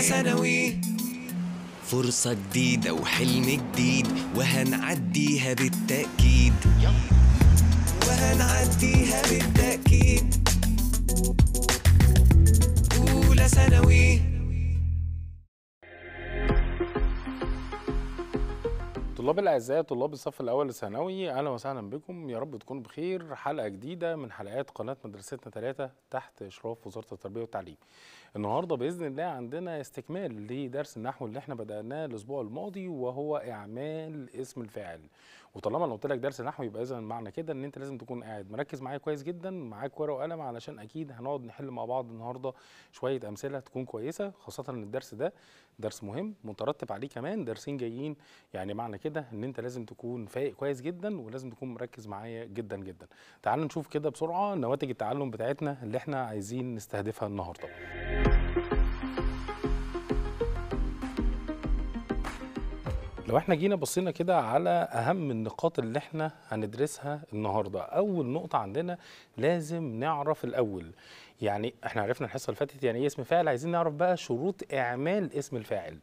ثانوي فرصة جديدة وحلم جديد وهنعديها بالتأكيد وهنعديها بالتأكيد أولى ثانوي طلاب الأعزاء طلاب الصف الأول الثانوي أهلا وسهلا بكم يا رب تكونوا بخير حلقة جديدة من حلقات قناة مدرستنا ثلاثة تحت إشراف وزارة التربية والتعليم النهارده باذن الله عندنا استكمال لدرس النحو اللي احنا بدأناه الاسبوع الماضي وهو اعمال اسم الفاعل وطالما انا قلت لك درس النحو يبقى اذا معنى كده ان انت لازم تكون قاعد مركز معايا كويس جدا معاك ورقه وقلم علشان اكيد هنقعد نحل مع بعض النهارده شويه امثله تكون كويسه خاصه ان الدرس ده درس مهم مترتب عليه كمان درسين جايين يعني معنى كده ان انت لازم تكون فايق كويس جدا ولازم تكون مركز معايا جدا جدا تعالوا نشوف كده بسرعه نواتج التعلم بتاعتنا اللي احنا عايزين نستهدفها النهارده لو احنا جينا بصينا كده على اهم النقاط اللي احنا هندرسها النهارده اول نقطه عندنا لازم نعرف الاول يعني احنا عرفنا الحصه اللي فاتت يعني ايه اسم فاعل عايزين نعرف بقى شروط اعمال اسم الفاعل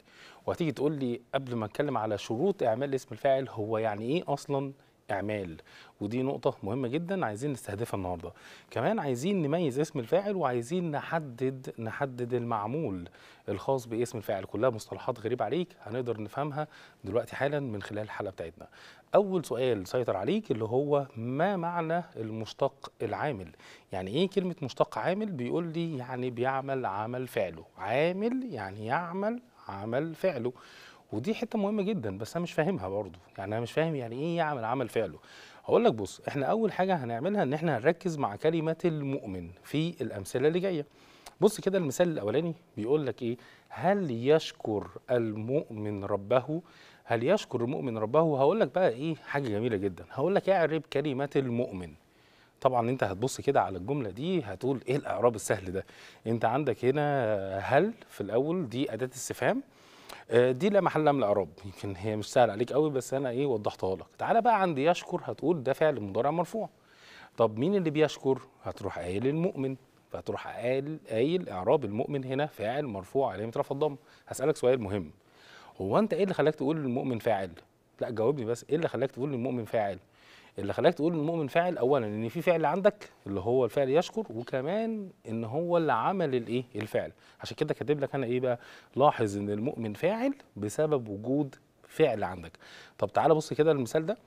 وهتيجي تقول لي قبل ما اتكلم على شروط اعمال اسم الفاعل هو يعني ايه اصلا اعمال ودي نقطه مهمه جدا عايزين نستهدفها النهارده كمان عايزين نميز اسم الفاعل وعايزين نحدد نحدد المعمول الخاص باسم الفاعل كلها مصطلحات غريبه عليك هنقدر نفهمها دلوقتي حالا من خلال الحلقه بتاعتنا اول سؤال سيطر عليك اللي هو ما معنى المشتق العامل يعني ايه كلمه مشتق عامل بيقول لي يعني بيعمل عمل فعله عامل يعني يعمل عمل فعله ودي حته مهمه جدا بس انا مش فاهمها برضه يعني انا مش فاهم يعني ايه يعمل عمل فعله هقول لك بص احنا اول حاجه هنعملها ان احنا هنركز مع كلمه المؤمن في الامثله اللي جايه بص كده المثال الاولاني بيقول لك ايه هل يشكر المؤمن ربه هل يشكر المؤمن ربه هقول لك بقى ايه حاجه جميله جدا هقول لك اعرب كلمه المؤمن طبعا انت هتبص كده على الجمله دي هتقول ايه الاعراب السهل ده انت عندك هنا هل في الاول دي اداه استفهام آه، دي لا محل من الاعراب يمكن هي مش سهله عليك قوي بس انا ايه وضحتها لك تعالى بقى عند يشكر هتقول ده فعل مضارع مرفوع طب مين اللي بيشكر هتروح قايل المؤمن فتروح قايل قايل اعراب المؤمن هنا فاعل مرفوع علامه رفع الضم هسالك سؤال مهم هو انت ايه اللي خلاك تقول المؤمن فاعل لا جاوبني بس ايه اللي خلاك تقول المؤمن فاعل اللي خلاك تقول المؤمن فاعل اولا ان في فعل عندك اللي هو الفعل يشكر وكمان ان هو اللي عمل الايه الفعل عشان كده كاتب لك انا ايه بقى لاحظ ان المؤمن فاعل بسبب وجود فعل عندك طب تعالى بص كده المثال ده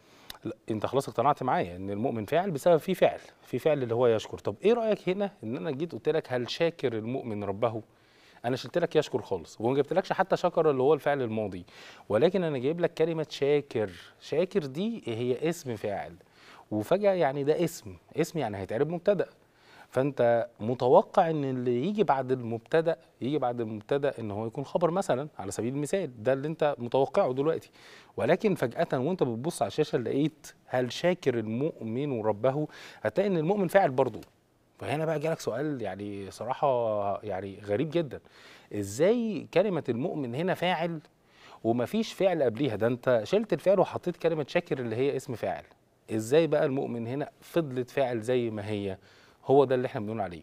انت خلاص اقتنعت معايا ان المؤمن فاعل بسبب في فعل في فعل اللي هو يشكر طب ايه رايك هنا ان انا جيت قلت لك هل شاكر المؤمن ربه انا شلت لك يشكر خالص وما جبتلكش حتى شكر اللي هو الفعل الماضي ولكن انا جايب لك كلمه شاكر شاكر دي هي اسم فاعل وفجاه يعني ده اسم اسم يعني هيتعرب مبتدا فانت متوقع ان اللي يجي بعد المبتدا يجي بعد المبتدا ان هو يكون خبر مثلا على سبيل المثال ده اللي انت متوقعه دلوقتي ولكن فجاه وانت بتبص على الشاشه لقيت هل شاكر المؤمن ربه هتلاقي ان المؤمن فاعل برضه فهنا بقى جالك سؤال يعني صراحه يعني غريب جدا ازاي كلمه المؤمن هنا فاعل ومفيش فعل قبليها ده انت شلت الفعل وحطيت كلمه شاكر اللي هي اسم فاعل ازاي بقى المؤمن هنا فضلت فاعل زي ما هي هو ده اللي احنا بنقول عليه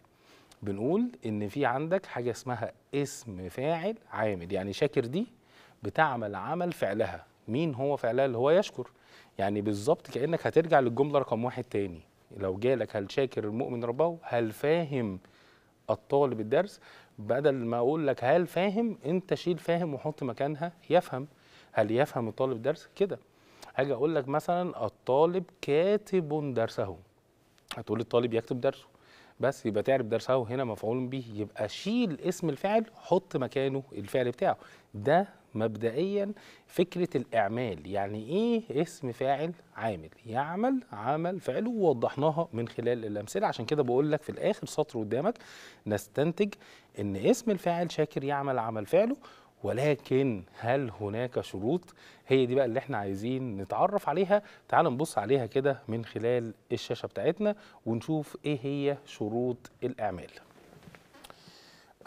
بنقول ان في عندك حاجه اسمها اسم فاعل عامل يعني شاكر دي بتعمل عمل فعلها مين هو فعلها اللي هو يشكر يعني بالظبط كانك هترجع للجمله رقم واحد تاني لو جالك هل شاكر المؤمن ربه هل فاهم الطالب الدرس بدل ما اقول لك هل فاهم انت شيل فاهم وحط مكانها يفهم هل يفهم الطالب الدرس كده هاجي اقول لك مثلا الطالب كاتب درسه هتقول الطالب يكتب درسه بس يبقى تعرف درسه هنا مفعول به يبقى شيل اسم الفعل حط مكانه الفعل بتاعه ده مبدئيا فكرة الإعمال يعني إيه اسم فاعل عامل يعمل عمل فعله ووضحناها من خلال الأمثلة عشان كده بقول لك في الآخر سطر قدامك نستنتج إن اسم الفاعل شاكر يعمل عمل فعله ولكن هل هناك شروط هي دي بقى اللي احنا عايزين نتعرف عليها تعال نبص عليها كده من خلال الشاشة بتاعتنا ونشوف ايه هي شروط الإعمال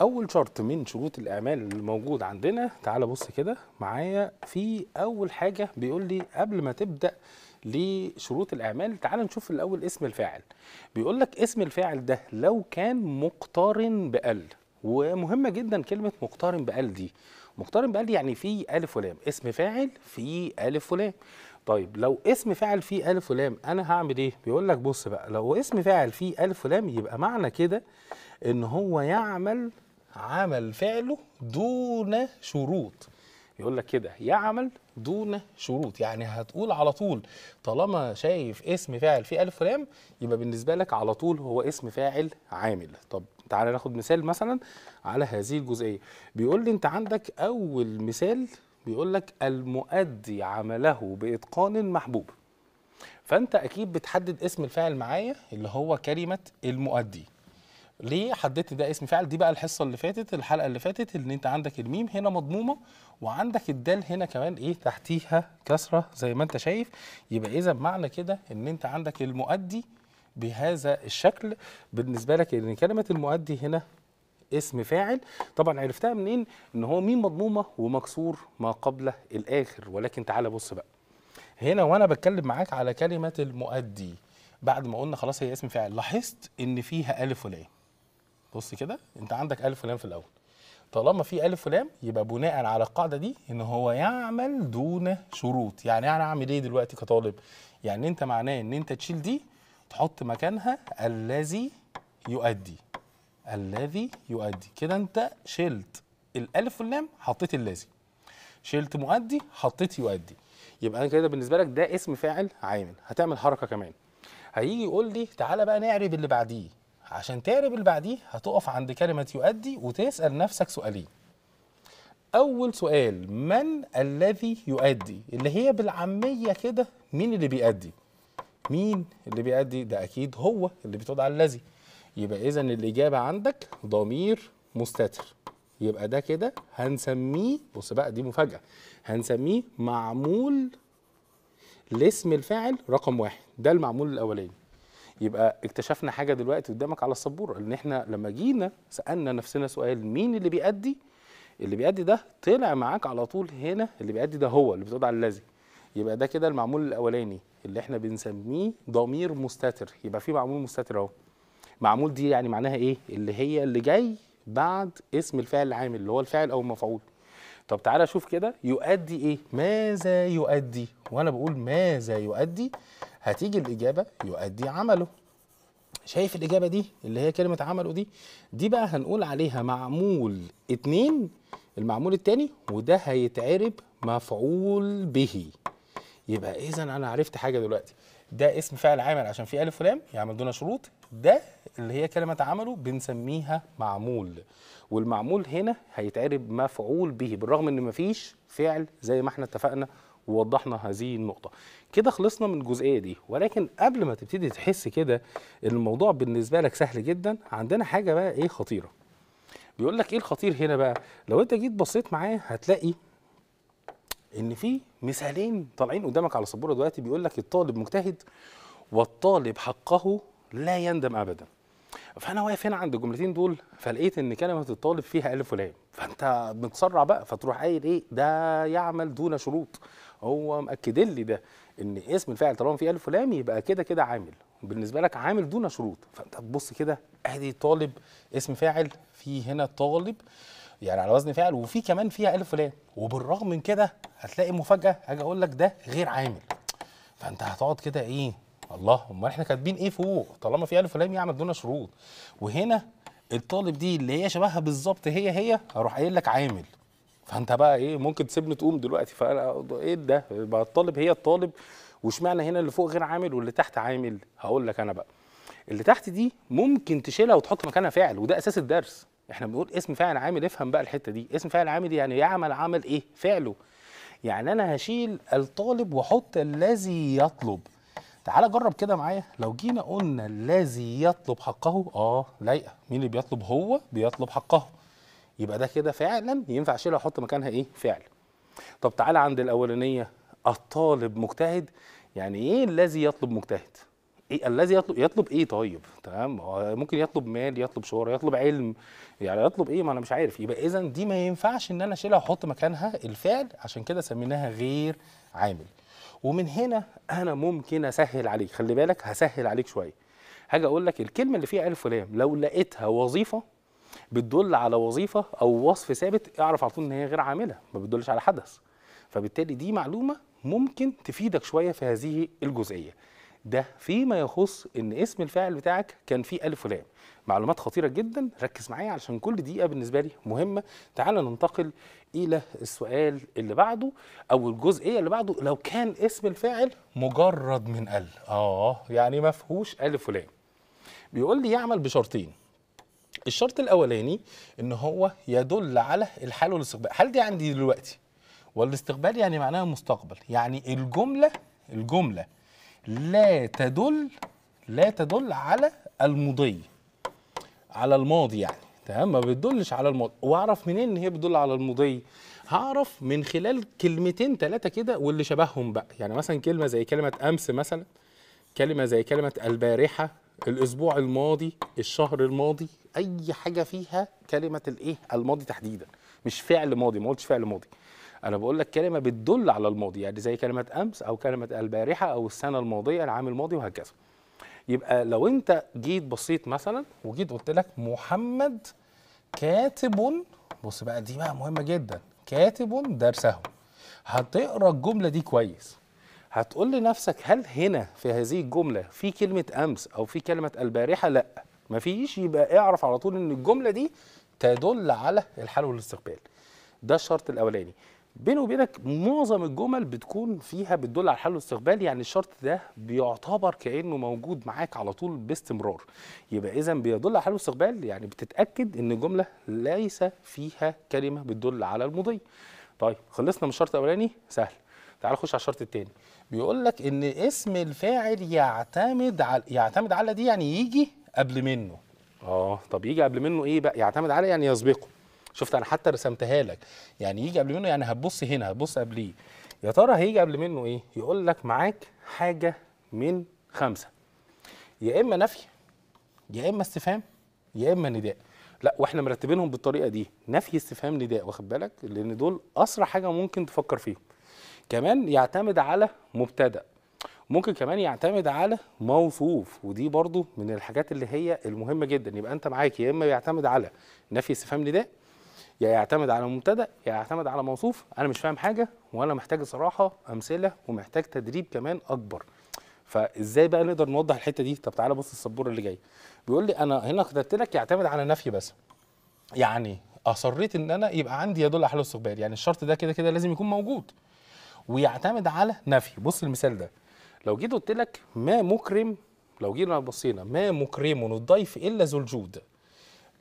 اول شرط من شروط الاعمال اللي موجود عندنا تعال بص كده معايا في اول حاجه بيقول لي قبل ما تبدا لشروط الاعمال تعال نشوف الاول اسم الفاعل بيقول لك اسم الفاعل ده لو كان مقترن بال ومهمه جدا كلمه مقترن بال دي مقترن بال يعني في الف ولام اسم فاعل في الف ولام طيب لو اسم فاعل فيه الف ولام انا هعمل ايه بيقول لك بص بقى لو اسم فاعل فيه الف ولام يبقى معنى كده ان هو يعمل عمل فعله دون شروط يقول لك كده يعمل دون شروط يعني هتقول على طول طالما شايف اسم فاعل فيه الف ولام يبقى بالنسبه لك على طول هو اسم فاعل عامل طب تعالى ناخد مثال مثلا على هذه الجزئيه بيقول لي انت عندك اول مثال بيقول لك المؤدي عمله باتقان محبوب فانت اكيد بتحدد اسم الفاعل معايا اللي هو كلمه المؤدي ليه حددت ده اسم فاعل دي بقى الحصه اللي فاتت الحلقه اللي فاتت ان انت عندك الميم هنا مضمومه وعندك الدال هنا كمان ايه تحتيها كسره زي ما انت شايف يبقى اذا معنى كده ان انت عندك المؤدي بهذا الشكل بالنسبه لك ان كلمه المؤدي هنا اسم فاعل طبعا عرفتها منين ان هو ميم مضمومه ومكسور ما قبل الاخر ولكن تعالى بص بقى هنا وانا بتكلم معاك على كلمه المؤدي بعد ما قلنا خلاص هي اسم فاعل لاحظت ان فيها الف ولام بص كده انت عندك الف ولام في الاول طالما في الف ولام يبقى بناء على القاعده دي ان هو يعمل دون شروط يعني انا اعمل ايه دلوقتي كطالب يعني انت معناه ان انت تشيل دي تحط مكانها الذي يؤدي الذي يؤدي كده انت شلت الالف واللام حطيت الذي شلت مؤدي حطيت يؤدي يبقى انا كده بالنسبه لك ده اسم فاعل عامل هتعمل حركه كمان هيجي يقول لي تعالى بقى نعرب اللي بعديه عشان تعرف اللي بعديه هتقف عند كلمة يؤدي وتسأل نفسك سؤالين أول سؤال من الذي يؤدي اللي هي بالعامية كده مين اللي بيؤدي مين اللي بيؤدي ده أكيد هو اللي بتقعد على الذي يبقى إذا الإجابة عندك ضمير مستتر يبقى ده كده هنسميه بص بقى دي مفاجأة هنسميه معمول لاسم الفاعل رقم واحد ده المعمول الأولاني يبقى اكتشفنا حاجه دلوقتي قدامك على السبوره ان احنا لما جينا سالنا نفسنا سؤال مين اللي بيأدي اللي بيأدي ده طلع معاك على طول هنا اللي بيأدي ده هو اللي بتقعد على الذي يبقى ده كده المعمول الاولاني اللي احنا بنسميه ضمير مستتر يبقى في معمول مستتر اهو معمول دي يعني معناها ايه اللي هي اللي جاي بعد اسم الفعل العامل اللي هو الفاعل او المفعول طب تعالى شوف كده يؤدي ايه ماذا يؤدي وانا بقول ماذا يؤدي هتيجي الإجابة يؤدي عمله شايف الإجابة دي اللي هي كلمة عمله دي دي بقى هنقول عليها معمول اتنين المعمول التاني وده هيتعرب مفعول به يبقى إذا أنا عرفت حاجة دلوقتي ده اسم فعل عامل عشان فيه ألف ولام يعمل دون شروط ده اللي هي كلمة عمله بنسميها معمول والمعمول هنا هيتعرب مفعول به بالرغم إن مفيش فعل زي ما احنا اتفقنا ووضحنا هذه النقطة كده خلصنا من الجزئية دي ولكن قبل ما تبتدي تحس كده الموضوع بالنسبة لك سهل جدا عندنا حاجة بقى ايه خطيرة بيقول لك ايه الخطير هنا بقى لو انت جيت بصيت معايا هتلاقي ان في مثالين طالعين قدامك على السبوره دلوقتي بيقول لك الطالب مجتهد والطالب حقه لا يندم ابدا فانا واقف هنا عند الجملتين دول فلقيت ان كلمه الطالب فيها الف ولام فانت متسرع بقى فتروح قايل ايه ده يعمل دون شروط هو مأكدين لي ده ان اسم الفاعل طالما في الف ولام يبقى كده كده عامل بالنسبه لك عامل دون شروط فانت تبص كده ادي طالب اسم فاعل في هنا طالب يعني على وزن فاعل وفي كمان فيها الف ولام وبالرغم من كده هتلاقي مفاجاه هاجي اقول لك ده غير عامل فانت هتقعد كده ايه الله امال احنا كاتبين ايه فوق طالما في الف ولام يعمل دون شروط وهنا الطالب دي اللي هي شبهها بالظبط هي هي هروح قايل لك عامل فانت بقى ايه ممكن تسيبني تقوم دلوقتي فانا ايه ده بقى الطالب هي الطالب واشمعنى هنا اللي فوق غير عامل واللي تحت عامل هقول لك انا بقى اللي تحت دي ممكن تشيلها وتحط مكانها فعل وده اساس الدرس احنا بنقول اسم فاعل عامل افهم بقى الحته دي اسم فاعل عامل يعني يعمل عمل ايه فعله يعني انا هشيل الطالب واحط الذي يطلب تعال جرب كده معايا لو جينا قلنا الذي يطلب حقه اه لايقه مين اللي بيطلب هو بيطلب حقه يبقى ده كده فعلا ينفع اشيلها واحط مكانها ايه فعل طب تعال عند الاولانيه الطالب مجتهد يعني ايه الذي يطلب مجتهد ايه الذي يطلب يطلب ايه طيب تمام ممكن يطلب مال يطلب شهره يطلب علم يعني يطلب ايه ما انا مش عارف يبقى اذا دي ما ينفعش ان انا اشيلها واحط مكانها الفعل عشان كده سميناها غير عامل ومن هنا انا ممكن اسهل عليك خلي بالك هسهل عليك شويه هاجي اقول لك الكلمه اللي فيها الف ولام لو لقيتها وظيفه بتدل على وظيفه او وصف ثابت اعرف على طول ان هي غير عامله ما بتدلش على حدث فبالتالي دي معلومه ممكن تفيدك شويه في هذه الجزئيه ده فيما يخص ان اسم الفاعل بتاعك كان فيه الف ولام معلومات خطيره جدا ركز معايا علشان كل دقيقه بالنسبه لي مهمه تعال ننتقل الى السؤال اللي بعده او الجزئيه اللي بعده لو كان اسم الفاعل مجرد من ال اه يعني ما فيهوش الف ولام بيقول لي يعمل بشرطين الشرط الاولاني ان هو يدل على الحال والاستقبال هل دي عندي دلوقتي والاستقبال يعني معناها مستقبل يعني الجمله الجمله لا تدل لا تدل على المضي على الماضي يعني تمام ما بتدلش على الماضي واعرف منين ان هي بتدل على المضي هعرف من خلال كلمتين ثلاثه كده واللي شبههم بقى يعني مثلا كلمه زي كلمه امس مثلا كلمه زي كلمه البارحه الاسبوع الماضي الشهر الماضي اي حاجه فيها كلمه الايه الماضي تحديدا مش فعل ماضي ما قلتش فعل ماضي انا بقول لك كلمه بتدل على الماضي يعني زي كلمه امس او كلمه البارحه او السنه الماضيه العام الماضي وهكذا يبقى لو انت جيت بسيط مثلا وجيت قلت لك محمد كاتب بص بقى دي بقى مهمه جدا كاتب درسه هتقرا الجمله دي كويس هتقول لنفسك هل هنا في هذه الجمله في كلمه امس او في كلمه البارحه لا مفيش يبقى اعرف على طول ان الجمله دي تدل على الحال والاستقبال ده الشرط الاولاني بيني وبينك معظم الجمل بتكون فيها بتدل على الحل والاستقبال يعني الشرط ده بيعتبر كانه موجود معاك على طول باستمرار يبقى اذا بيدل على الحل والاستقبال يعني بتتاكد ان الجمله ليس فيها كلمه بتدل على المضي طيب خلصنا من الشرط الاولاني سهل تعال نخش على الشرط الثاني بيقول لك ان اسم الفاعل يعتمد على يعتمد على دي يعني يجي قبل منه اه طب يجي قبل منه ايه بقى يعتمد على يعني يسبقه شفت انا حتى رسمتها لك يعني يجي قبل منه يعني هتبص هنا هتبص قبليه يا ترى هيجي قبل منه ايه يقول لك معاك حاجه من خمسه يا اما نفي يا اما استفهام يا اما نداء لا واحنا مرتبينهم بالطريقه دي نفي استفهام نداء واخد بالك لان دول اسرع حاجه ممكن تفكر فيهم كمان يعتمد على مبتدا ممكن كمان يعتمد على موصوف ودي برضو من الحاجات اللي هي المهمه جدا يبقى انت معاك يا اما بيعتمد على نفي استفهام نداء يا يعتمد على مبتدا يا يعتمد على موصوف انا مش فاهم حاجه وانا محتاج صراحه امثله ومحتاج تدريب كمان اكبر فازاي بقى نقدر نوضح الحته دي طب تعالى بص السبوره اللي جاي بيقول لي انا هنا كتبت لك يعتمد على نفي بس يعني اصريت ان انا يبقى عندي يدل على حل استقبال يعني الشرط ده كده كده لازم يكون موجود ويعتمد على نفي بص المثال ده لو جيت قلت لك ما مكرم لو جينا بصينا ما مكرم الضيف الا ذو الجود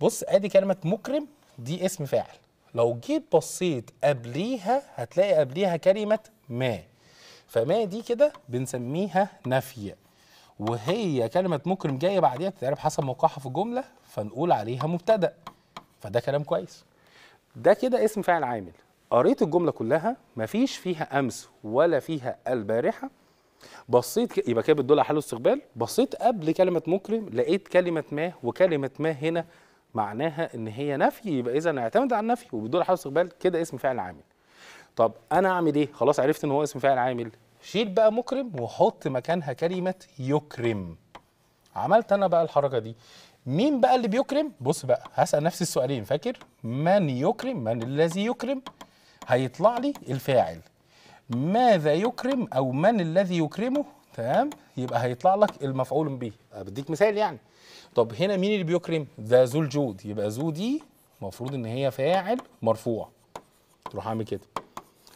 بص ادي كلمه مكرم دي اسم فاعل لو جيت بصيت قبليها هتلاقي قبليها كلمة ما فما دي كده بنسميها نفي وهي كلمة مكرم جاية بعديها بتتعرف حسب موقعها في الجملة فنقول عليها مبتدأ فده كلام كويس ده كده اسم فاعل عامل قريت الجملة كلها مفيش فيها أمس ولا فيها البارحة بصيت يبقى كده بتدل على حاله استقبال بصيت قبل كلمة مكرم لقيت كلمة ما وكلمة ما هنا معناها ان هي نفي يبقى اذا اعتمد على النفي وبدون حرف استقبال كده اسم فاعل عامل طب انا اعمل ايه خلاص عرفت ان هو اسم فاعل عامل شيل بقى مكرم وحط مكانها كلمه يكرم عملت انا بقى الحركه دي مين بقى اللي بيكرم بص بقى هسال نفسي السؤالين فاكر من يكرم من الذي يكرم هيطلع لي الفاعل ماذا يكرم او من الذي يكرمه تمام يبقى هيطلع لك المفعول به بديك مثال يعني طب هنا مين اللي بيكرم ذا ذو الجود يبقى ذو دي المفروض ان هي فاعل مرفوع تروح اعمل كده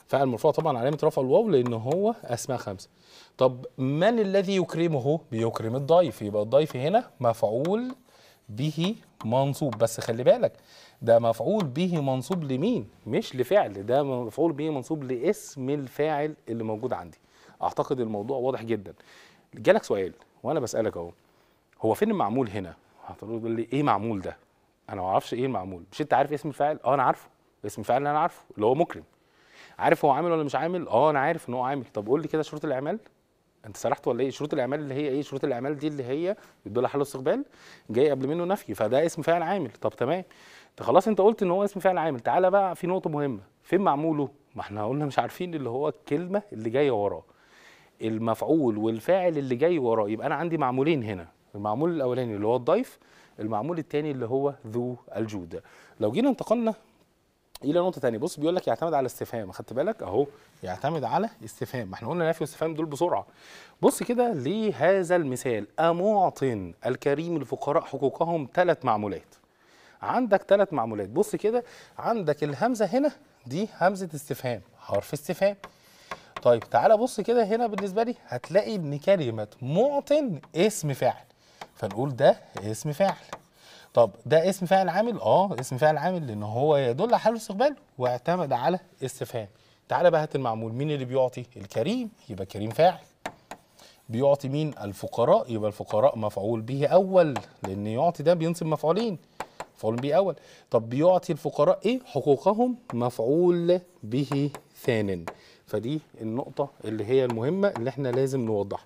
فاعل مرفوع طبعا علامه رفع الواو لان هو اسماء خمسه طب من الذي يكرمه بيكرم الضيف يبقى الضيف هنا مفعول به منصوب بس خلي بالك ده مفعول به منصوب لمين مش لفعل ده مفعول به منصوب لاسم الفاعل اللي موجود عندي اعتقد الموضوع واضح جدا جالك سؤال وانا بسالك اهو هو فين المعمول هنا هتقول لي ايه معمول ده انا ما اعرفش ايه المعمول مش انت عارف اسم الفاعل اه انا عارفه اسم الفاعل اللي انا عارفه اللي هو مكرم عارف هو عامل ولا مش عامل اه انا عارف ان هو عامل طب قول لي كده شروط الاعمال انت سرحت ولا ايه شروط الاعمال اللي هي ايه شروط الاعمال دي اللي هي بيدل حاله استقبال جاي قبل منه نفي فده اسم فاعل عامل طب تمام انت خلاص انت قلت ان هو اسم فاعل عامل تعالى بقى في نقطه مهمه فين معموله ما احنا قلنا مش عارفين اللي هو الكلمه اللي جايه وراه المفعول والفاعل اللي جاي وراه يبقى انا عندي معمولين هنا المعمول الاولاني اللي هو الضيف المعمول الثاني اللي هو ذو الجود لو جينا انتقلنا الى نقطه ثانيه بص بيقول لك يعتمد على استفهام خدت بالك اهو يعتمد على استفهام ما احنا قلنا نفي واستفهام دول بسرعه بص كده لهذا المثال امعطن الكريم الفقراء حقوقهم ثلاث معمولات عندك ثلاث معمولات بص كده عندك الهمزه هنا دي همزه استفهام حرف استفهام طيب تعالى بص كده هنا بالنسبه لي هتلاقي ان كلمه معطن اسم فاعل فنقول ده اسم فاعل طب ده اسم فاعل عامل اه اسم فاعل عامل لان هو يدل على حاله استقبال واعتمد على استفهام تعالى بقى هات المعمول مين اللي بيعطي الكريم يبقى كريم فاعل بيعطي مين الفقراء يبقى الفقراء مفعول به اول لان يعطي ده بينصب مفعولين مفعول به اول طب بيعطي الفقراء ايه حقوقهم مفعول به ثان فدي النقطة اللي هي المهمة اللي احنا لازم نوضحها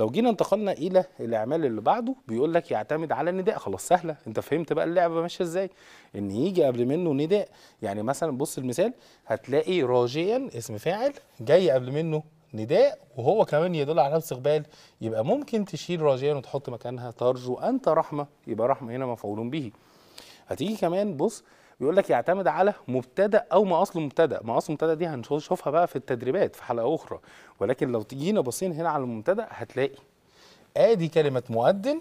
لو جينا انتقلنا الى الاعمال اللي بعده بيقول لك يعتمد على النداء خلاص سهله انت فهمت بقى اللعبه ماشيه ازاي ان يجي قبل منه نداء يعني مثلا بص المثال هتلاقي راجيا اسم فاعل جاي قبل منه نداء وهو كمان يدل على استقبال يبقى ممكن تشيل راجيا وتحط مكانها ترجو انت رحمه يبقى رحمه هنا مفعول به هتيجي كمان بص بيقول لك يعتمد على مبتدا او ما اصله مبتدا ما اصله مبتدا دي هنشوفها بقى في التدريبات في حلقه اخرى ولكن لو تجينا بصين هنا على المبتدا هتلاقي ادي كلمه مؤذن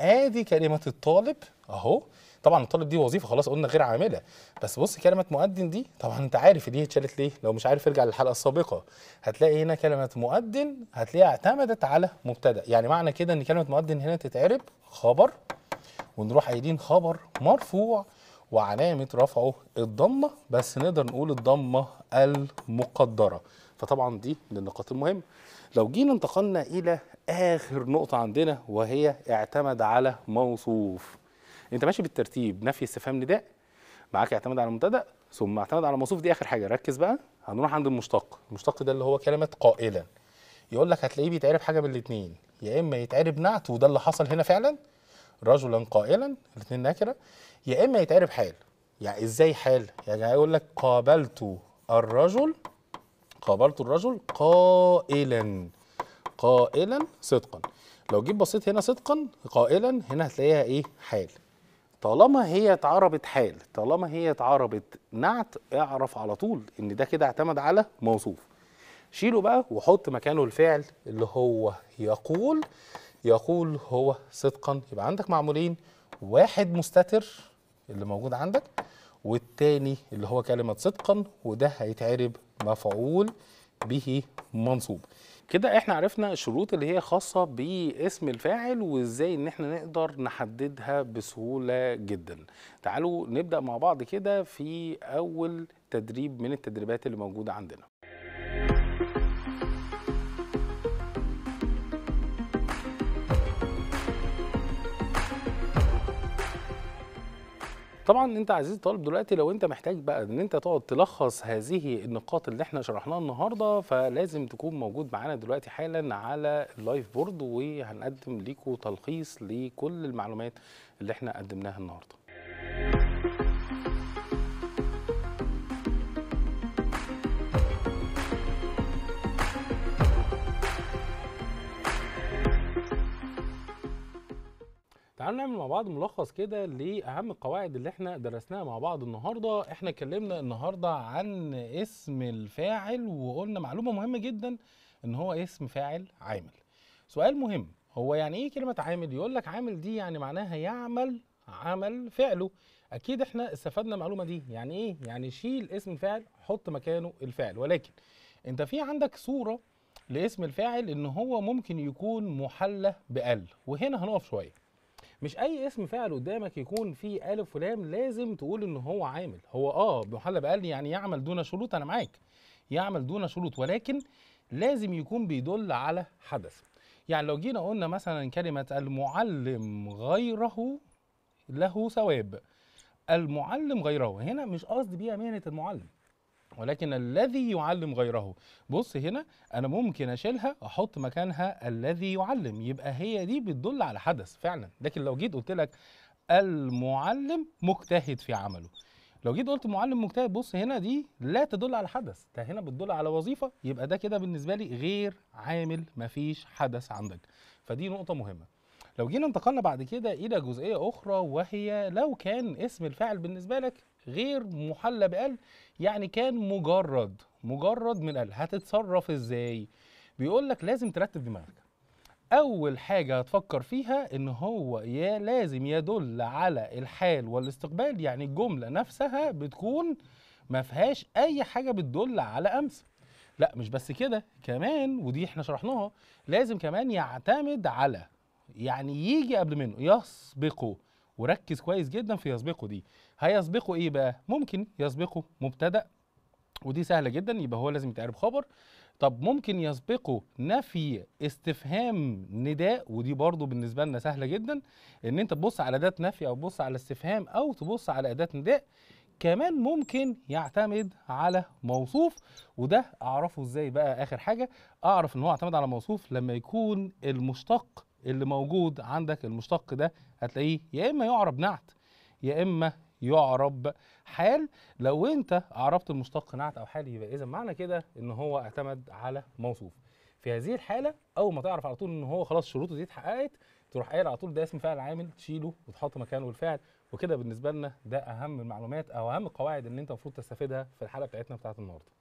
ادي كلمه الطالب اهو طبعا الطالب دي وظيفه خلاص قلنا غير عامله بس بص كلمه مؤذن دي طبعا انت عارف دي اتشالت ليه لو مش عارف ارجع للحلقه السابقه هتلاقي هنا كلمه مؤذن هتلاقيها اعتمدت على مبتدا يعني معنى كده ان كلمه مؤذن هنا تتعرب خبر ونروح قايلين خبر مرفوع وعلامة رفعه الضمة بس نقدر نقول الضمة المقدرة فطبعا دي من النقاط المهمة لو جينا انتقلنا إلى آخر نقطة عندنا وهي اعتمد على موصوف انت ماشي بالترتيب نفي استفهام نداء معاك اعتمد على المبتدا ثم اعتمد على موصوف دي اخر حاجه ركز بقى هنروح عند المشتق المشتق ده اللي هو كلمه قائلا يقول لك هتلاقيه بيتعرب حاجه من الاثنين يا اما يتعرب نعت وده اللي حصل هنا فعلا رجلا قائلا الاثنين نكره يا اما يتعرف حال يعني ازاي حال يعني هيقول لك قابلت الرجل قابلت الرجل قائلا قائلا صدقا لو جيت بصيت هنا صدقا قائلا هنا هتلاقيها ايه حال طالما هي اتعربت حال طالما هي اتعربت نعت اعرف على طول ان ده كده اعتمد على موصوف شيله بقى وحط مكانه الفعل اللي هو يقول يقول هو صدقا يبقى عندك معمولين واحد مستتر اللي موجود عندك والتاني اللي هو كلمة صدقا وده هيتعرب مفعول به منصوب كده احنا عرفنا الشروط اللي هي خاصة باسم الفاعل وازاي ان احنا نقدر نحددها بسهولة جدا تعالوا نبدأ مع بعض كده في اول تدريب من التدريبات اللي موجودة عندنا طبعا انت عزيزي الطالب دلوقتي لو انت محتاج بقى ان انت تقعد تلخص هذه النقاط اللي احنا شرحناها النهارده فلازم تكون موجود معانا دلوقتي حالا على اللايف بورد وهنقدم لكم تلخيص لكل المعلومات اللي احنا قدمناها النهارده تعالوا نعمل مع بعض ملخص كده لاهم القواعد اللي احنا درسناها مع بعض النهارده احنا اتكلمنا النهارده عن اسم الفاعل وقلنا معلومه مهمه جدا ان هو اسم فاعل عامل سؤال مهم هو يعني ايه كلمه عامل يقول لك عامل دي يعني معناها يعمل عمل فعله اكيد احنا استفدنا المعلومه دي يعني ايه يعني شيل اسم فاعل حط مكانه الفعل ولكن انت في عندك صوره لاسم الفاعل ان هو ممكن يكون محلى بال وهنا هنقف شويه مش اي اسم فعل قدامك يكون فيه الف ولام لازم تقول ان هو عامل هو اه محلب قال يعني يعمل دون شروط انا معاك يعمل دون شروط ولكن لازم يكون بيدل على حدث يعني لو جينا قلنا مثلا كلمه المعلم غيره له ثواب المعلم غيره هنا مش قصدي بيها مهنه المعلم ولكن الذي يعلم غيره بص هنا انا ممكن اشيلها احط مكانها الذي يعلم يبقى هي دي بتدل على حدث فعلا لكن لو جيت قلت لك المعلم مجتهد في عمله لو جيت قلت معلم مجتهد بص هنا دي لا تدل على حدث ده هنا بتدل على وظيفه يبقى ده كده بالنسبه لي غير عامل مفيش حدث عندك فدي نقطه مهمه لو جينا انتقلنا بعد كده الى جزئيه اخرى وهي لو كان اسم الفاعل بالنسبه لك غير محلى بقلب يعني كان مجرد مجرد من قلب هتتصرف ازاي بيقول لك لازم ترتب دماغك اول حاجه هتفكر فيها ان هو يا لازم يدل على الحال والاستقبال يعني الجمله نفسها بتكون ما فيهاش اي حاجه بتدل على امس لا مش بس كده كمان ودي احنا شرحناها لازم كمان يعتمد على يعني يجي قبل منه يسبقه وركز كويس جدا في يسبقه دي هيسبقه ايه بقى ممكن يسبقه مبتدا ودي سهله جدا يبقى هو لازم يتعرب خبر طب ممكن يسبقه نفي استفهام نداء ودي برضو بالنسبه لنا سهله جدا ان انت تبص على اداه نفي او تبص على استفهام او تبص على اداه نداء كمان ممكن يعتمد على موصوف وده اعرفه ازاي بقى اخر حاجه اعرف ان هو اعتمد على موصوف لما يكون المشتق اللي موجود عندك المشتق ده هتلاقيه يا اما يعرب نعت يا اما يعرب حال لو انت عرفت المشتق نعت او حال يبقى اذا معنى كده ان هو اعتمد على موصوف في هذه الحاله اول ما تعرف على طول ان هو خلاص شروطه دي اتحققت تروح قايل على طول ده اسم فعل عامل تشيله وتحط مكانه الفعل وكده بالنسبه لنا ده اهم المعلومات او اهم القواعد اللي انت المفروض تستفيدها في الحلقه بتاعتنا بتاعت النهارده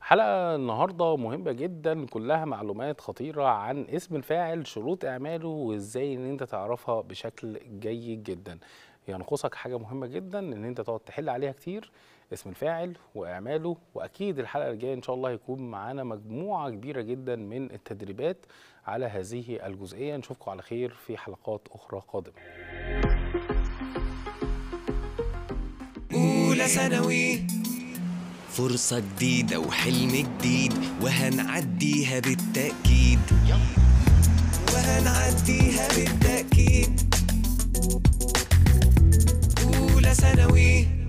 حلقة النهاردة مهمة جدا كلها معلومات خطيرة عن اسم الفاعل شروط إعماله وإزاي إن أنت تعرفها بشكل جيد جدا ينقصك يعني حاجة مهمة جدا إن أنت تقعد تحل عليها كتير اسم الفاعل واعماله واكيد الحلقه الجايه ان شاء الله هيكون معانا مجموعه كبيره جدا من التدريبات على هذه الجزئيه نشوفكم على خير في حلقات اخرى قادمه اولى ثانوي فرصه جديده وحلم جديد وهنعديها بالتاكيد وهنعديها بالتاكيد اولى ثانوي